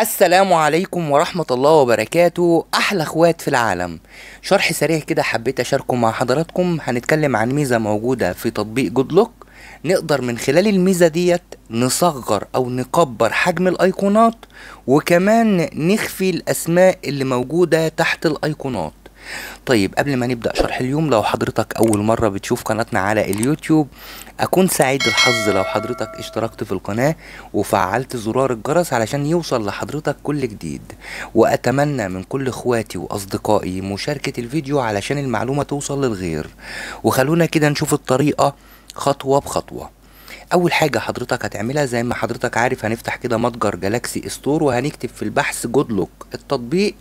السلام عليكم ورحمة الله وبركاته أحلى أخوات في العالم شرح سريع كده حبيت أشاركه مع حضراتكم هنتكلم عن ميزة موجودة في تطبيق جودلوك نقدر من خلال الميزة ديت نصغر أو نكبر حجم الأيقونات وكمان نخفي الأسماء اللي موجودة تحت الأيقونات طيب قبل ما نبدأ شرح اليوم لو حضرتك أول مرة بتشوف قناتنا على اليوتيوب أكون سعيد الحظ لو حضرتك اشتركت في القناة وفعلت زرار الجرس علشان يوصل لحضرتك كل جديد وأتمنى من كل إخواتي وأصدقائي مشاركة الفيديو علشان المعلومة توصل للغير وخلونا كده نشوف الطريقة خطوة بخطوة اول حاجه حضرتك هتعملها زي ما حضرتك عارف هنفتح كده متجر جالاكسي ستور وهنكتب في البحث جود لوك التطبيق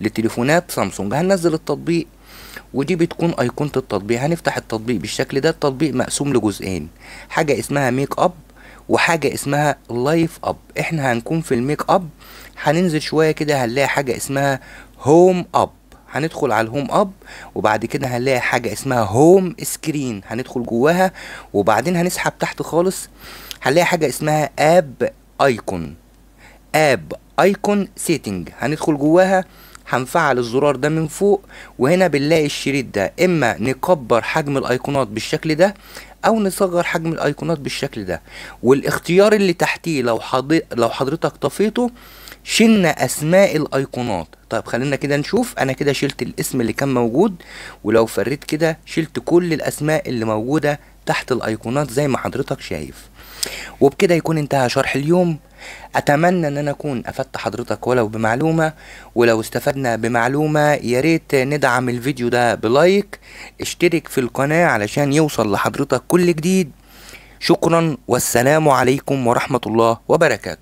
لتليفونات سامسونج هننزل التطبيق ودي بتكون ايقونة التطبيق هنفتح التطبيق بالشكل ده التطبيق مقسوم لجزئين حاجة اسمها ميك اب وحاجة اسمها لايف اب احنا هنكون في الميك اب هننزل شوية كده هنلاقي حاجة اسمها هوم اب هندخل على الهوم اب وبعد كده هنلاقي حاجه اسمها هوم سكرين هندخل جواها وبعدين هنسحب تحت خالص هنلاقي حاجه اسمها اب ايكون اب ايكون سيتنج هندخل جواها هنفعل الزرار ده من فوق وهنا بنلاقي الشريط ده اما نكبر حجم الايقونات بالشكل ده او نصغر حجم الايقونات بالشكل ده والاختيار اللي تحتيه لو حضرتك طفيته شلنا اسماء الايقونات طيب خلينا كده نشوف انا كده شلت الاسم اللي كان موجود ولو فريت كده شلت كل الاسماء اللي موجودة تحت الايقونات زي ما حضرتك شايف وبكده يكون انتهى شرح اليوم اتمنى ان انا اكون افدت حضرتك ولو بمعلومه ولو استفدنا بمعلومه يا ريت ندعم الفيديو ده بلايك اشترك في القناه علشان يوصل لحضرتك كل جديد شكرا والسلام عليكم ورحمه الله وبركاته